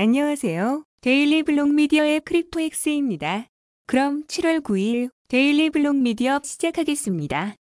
안녕하세요. 데일리 블록 미디어의 크립토엑스입니다. 그럼 7월 9일 데일리 블록 미디어 시작하겠습니다.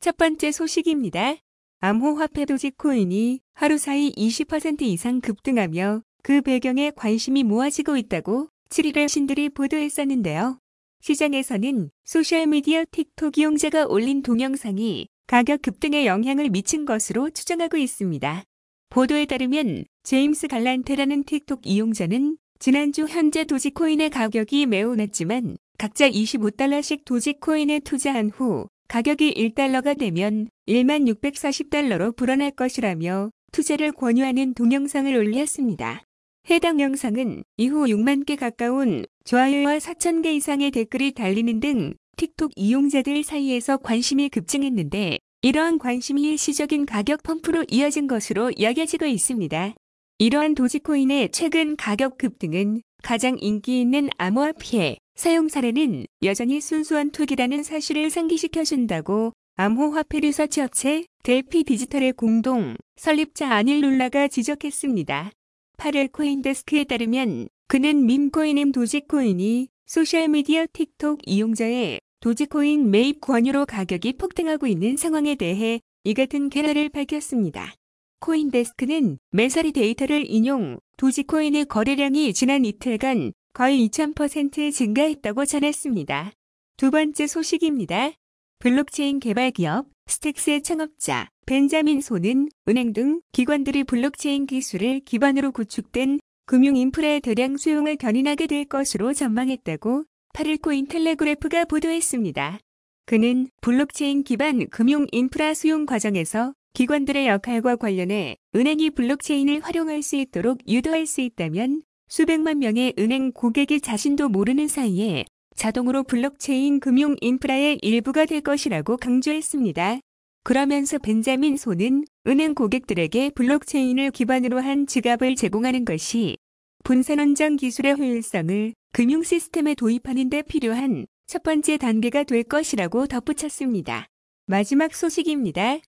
첫 번째 소식입니다. 암호화폐 도지코인이 하루 사이 20% 이상 급등하며 그 배경에 관심이 모아지고 있다고 7일에 신들이 보도했었는데요. 시장에서는 소셜미디어 틱톡 이용자가 올린 동영상이 가격 급등에 영향을 미친 것으로 추정하고 있습니다. 보도에 따르면 제임스 갈란테라는 틱톡 이용자는 지난주 현재 도지코인의 가격이 매우 낮지만 각자 25달러씩 도지코인에 투자한 후 가격이 1달러가 되면 1만 640달러로 불어날 것이라며 투자를 권유하는 동영상을 올렸습니다. 해당 영상은 이후 6만 개 가까운 좋아요와 4천 개 이상의 댓글이 달리는 등 틱톡 이용자들 사이에서 관심이 급증했는데 이러한 관심이 일시적인 가격 펌프로 이어진 것으로 여겨지고 있습니다. 이러한 도지코인의 최근 가격 급등은 가장 인기 있는 암호화폐 사용 사례는 여전히 순수한 투기라는 사실을 상기시켜준다고 암호화폐 리서치 업체 델피 디지털의 공동 설립자 아닐 룰라가 지적했습니다. 8월 코인데스크에 따르면 그는 민코인임 도지코인이 소셜미디어 틱톡 이용자의 도지코인 매입 권유로 가격이 폭등하고 있는 상황에 대해 이 같은 견해를 밝혔습니다. 코인데스크는 매사리 데이터를 인용 도지코인의 거래량이 지난 이틀간 거의 2000% 증가했다고 전했습니다. 두 번째 소식입니다. 블록체인 개발 기업 스택스의 창업자 벤자민 소는 은행 등 기관들이 블록체인 기술을 기반으로 구축된 금융 인프라의 대량 수용을 견인하게 될 것으로 전망했다고 8일 코인 텔레그래프가 보도했습니다. 그는 블록체인 기반 금융 인프라 수용 과정에서 기관들의 역할과 관련해 은행이 블록체인을 활용할 수 있도록 유도할 수 있다면 수백만 명의 은행 고객이 자신도 모르는 사이에 자동으로 블록체인 금융 인프라의 일부가 될 것이라고 강조했습니다. 그러면서 벤자민 소는 은행 고객들에게 블록체인을 기반으로 한 지갑을 제공하는 것이 분산원장 기술의 효율성을 금융 시스템에 도입하는 데 필요한 첫 번째 단계가 될 것이라고 덧붙였습니다. 마지막 소식입니다.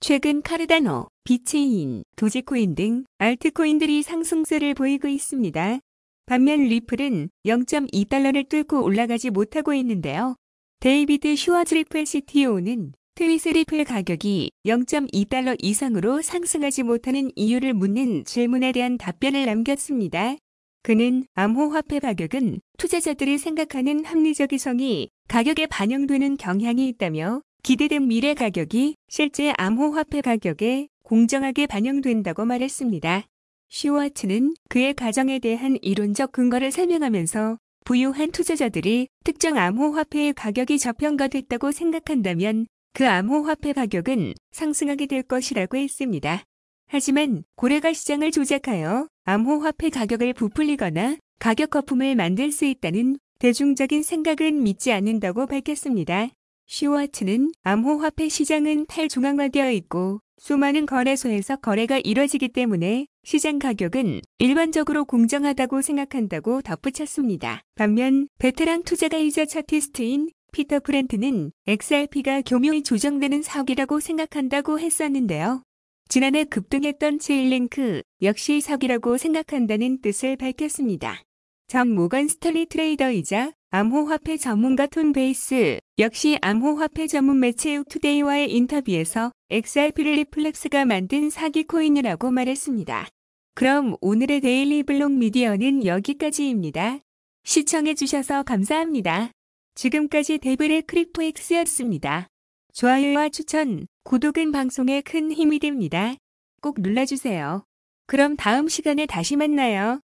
최근 카르다노, 비체인, 도지코인 등 알트코인들이 상승세를 보이고 있습니다. 반면 리플은 0.2달러를 뚫고 올라가지 못하고 있는데요. 데이비드 슈와즈리플 CTO는 트위스 리플 가격이 0.2달러 이상으로 상승하지 못하는 이유를 묻는 질문에 대한 답변을 남겼습니다. 그는 암호화폐 가격은 투자자들이 생각하는 합리적 이성이 가격에 반영되는 경향이 있다며 기대된 미래 가격이 실제 암호화폐 가격에 공정하게 반영된다고 말했습니다. 슈와츠는 그의 가정에 대한 이론적 근거를 설명하면서 부유한 투자자들이 특정 암호화폐의 가격이 저평가됐다고 생각한다면 그 암호화폐 가격은 상승하게 될 것이라고 했습니다. 하지만 고래가 시장을 조작하여 암호화폐 가격을 부풀리거나 가격 거품을 만들 수 있다는 대중적인 생각은 믿지 않는다고 밝혔습니다. 시와츠는 암호화폐 시장은 탈중앙화되어 있고 수많은 거래소에서 거래가 이뤄지기 때문에 시장 가격은 일반적으로 공정하다고 생각한다고 덧붙였습니다. 반면 베테랑 투자가이자 차티스트인 피터 프렌트는 XRP가 교묘히 조정되는 사기라고 생각한다고 했었는데요. 지난해 급등했던 제일링크 역시 사기라고 생각한다는 뜻을 밝혔습니다. 전 모건 스털리 트레이더이자 암호화폐 전문가 톤 베이스 역시 암호화폐 전문 매체 투데이와의 인터뷰에서 XRP를 리플렉스가 만든 사기 코인이라고 말했습니다. 그럼 오늘의 데일리 블록 미디어는 여기까지입니다. 시청해주셔서 감사합니다. 지금까지 데블의 크립토엑스였습니다. 좋아요와 추천, 구독은 방송에 큰 힘이 됩니다. 꼭 눌러주세요. 그럼 다음 시간에 다시 만나요.